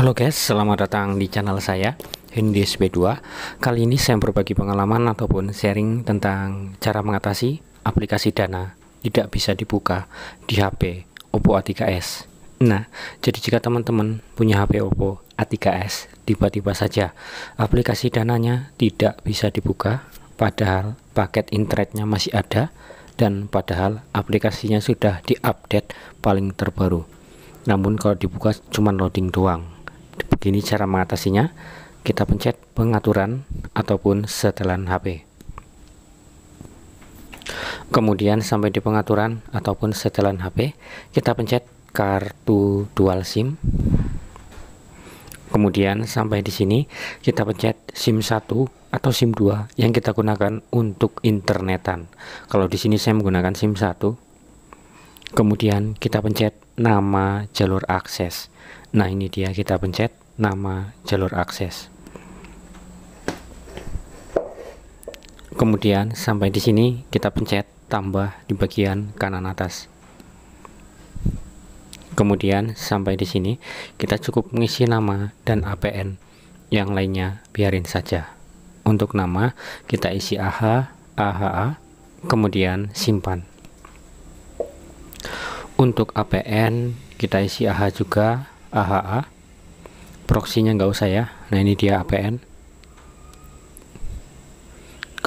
Halo guys, selamat datang di channel saya Hindi SP2 Kali ini saya berbagi pengalaman ataupun sharing tentang cara mengatasi aplikasi dana tidak bisa dibuka di HP Oppo A3s Nah, jadi jika teman-teman punya HP Oppo A3s tiba-tiba saja aplikasi dananya tidak bisa dibuka padahal paket internetnya masih ada dan padahal aplikasinya sudah diupdate paling terbaru namun kalau dibuka cuma loading doang begini cara mengatasinya kita pencet pengaturan ataupun setelan HP kemudian sampai di pengaturan ataupun setelan HP kita pencet kartu dual SIM kemudian sampai di sini kita pencet SIM 1 atau SIM 2 yang kita gunakan untuk internetan kalau di sini saya menggunakan SIM 1 kemudian kita pencet nama jalur akses nah ini dia kita pencet nama jalur akses. Kemudian sampai di sini kita pencet tambah di bagian kanan atas. Kemudian sampai di sini kita cukup mengisi nama dan APN. Yang lainnya biarin saja. Untuk nama kita isi AH, AHA, kemudian simpan. Untuk APN kita isi AH juga, AHA, proxynya nggak usah ya nah ini dia APN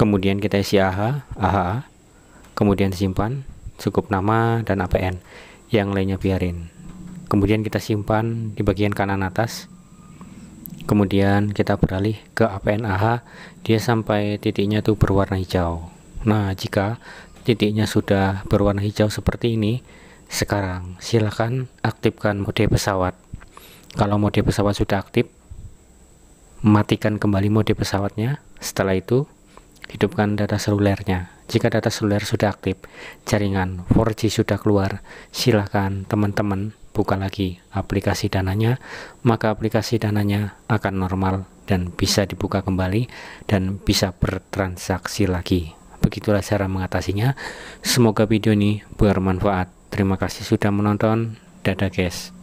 kemudian kita isi AHA AHA kemudian simpan cukup nama dan APN yang lainnya biarin kemudian kita simpan di bagian kanan atas kemudian kita beralih ke APN AH dia sampai titiknya tuh berwarna hijau nah jika titiknya sudah berwarna hijau seperti ini sekarang silahkan aktifkan mode pesawat kalau mode pesawat sudah aktif matikan kembali mode pesawatnya setelah itu hidupkan data selulernya jika data seluler sudah aktif jaringan 4G sudah keluar silahkan teman-teman buka lagi aplikasi dananya maka aplikasi dananya akan normal dan bisa dibuka kembali dan bisa bertransaksi lagi begitulah cara mengatasinya semoga video ini bermanfaat terima kasih sudah menonton dadah guys